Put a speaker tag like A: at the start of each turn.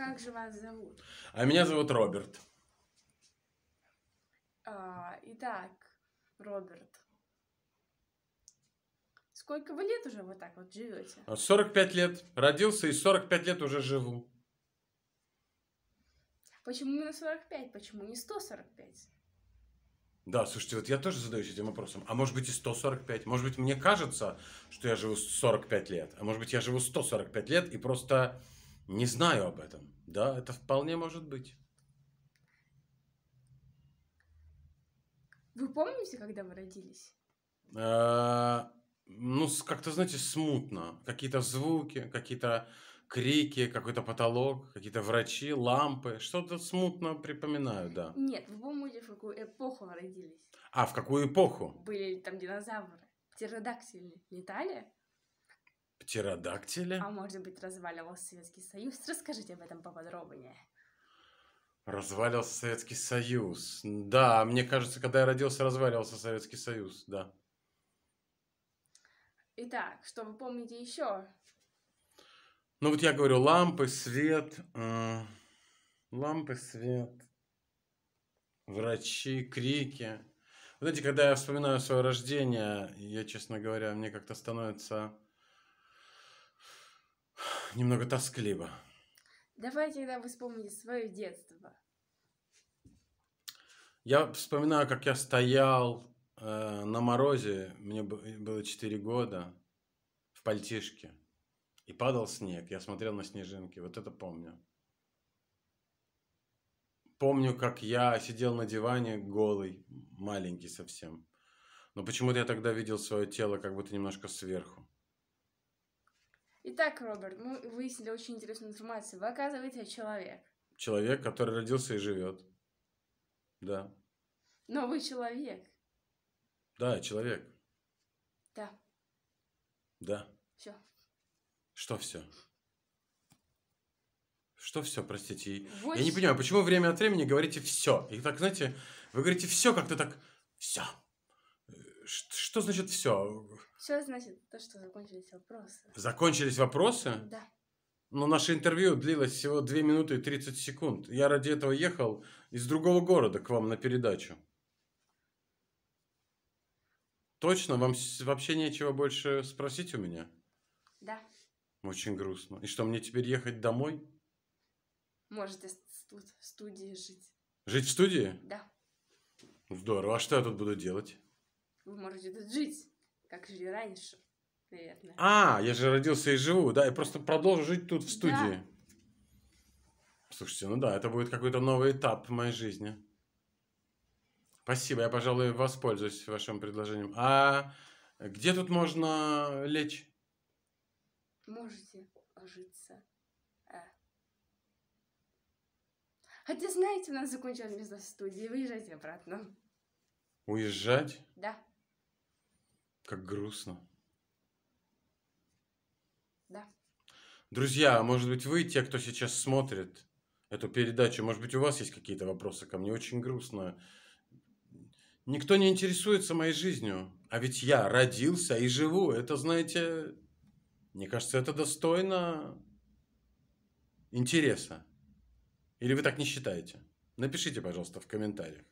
A: Как же вас зовут? А меня зовут Роберт. А, итак, Роберт. Сколько вы лет уже вот так вот живете? 45 лет. Родился и 45 лет уже живу. Почему именно 45? Почему не 145? Да, слушайте, вот я тоже задаюсь этим вопросом. А может быть и 145? Может быть мне кажется, что я живу 45 лет? А может быть я живу 145 лет и просто не знаю об этом. Да, это вполне может быть. Вы помните, когда вы родились? Э, ну, как-то, знаете, смутно. Какие-то звуки, какие-то крики, какой-то потолок, какие-то врачи, лампы. Что-то смутно припоминаю, да. Нет, вы помните, в какую эпоху вы родились? А, в какую эпоху? Были там динозавры? Птеродактили летали? Птеродактиля? А может быть, разваливался Советский Союз? Расскажите об этом поподробнее. Развалился Советский Союз. Да, мне кажется, когда я родился, разваливался Советский Союз, да. Итак, что вы помните еще? Ну вот я говорю, лампы, свет, э, лампы, свет, врачи, крики. Вот эти, когда я вспоминаю свое рождение, я, честно говоря, мне как-то становится немного тоскливо. Давай тогда вы вспомните свое детство. Я вспоминаю, как я стоял э, на морозе, мне было 4 года, в пальтишке, и падал снег, я смотрел на снежинки, вот это помню. Помню, как я сидел на диване голый, маленький совсем. Но почему-то я тогда видел свое тело как будто немножко сверху. Итак, Роберт, мы выяснили очень интересную информацию. Вы, оказываете человек. Человек, который родился и живет. Да. Но вы человек. Да, человек. Да. Да. Все. Что все? Что все, простите? Вот Я не понимаю, почему время от времени говорите все? И так, знаете, вы говорите все как-то так все. Что значит все? Все значит то, что закончились вопросы. Закончились вопросы? Да. Но наше интервью длилось всего 2 минуты и 30 секунд. Я ради этого ехал из другого города к вам на передачу. Точно? Вам вообще нечего больше спросить у меня? Да. Очень грустно. И что, мне теперь ехать домой? Можете тут, в студии жить. Жить в студии? Да. Здорово. А что я тут буду делать? вы можете тут жить, как жили раньше, наверное. А, я же родился и живу, да, я просто продолжу жить тут в студии. Да. Слушайте, ну да, это будет какой-то новый этап в моей жизни. Спасибо, я, пожалуй, воспользуюсь вашим предложением. А где тут можно лечь? Можете ложиться. Хотя, э. а знаете, у нас закончилось место в студии. Выезжайте обратно. Уезжать? Да. Как грустно. Да. Друзья, а может быть, вы, те, кто сейчас смотрит эту передачу, может быть, у вас есть какие-то вопросы ко мне? Очень грустно. Никто не интересуется моей жизнью. А ведь я родился и живу. Это, знаете, мне кажется, это достойно интереса. Или вы так не считаете? Напишите, пожалуйста, в комментариях.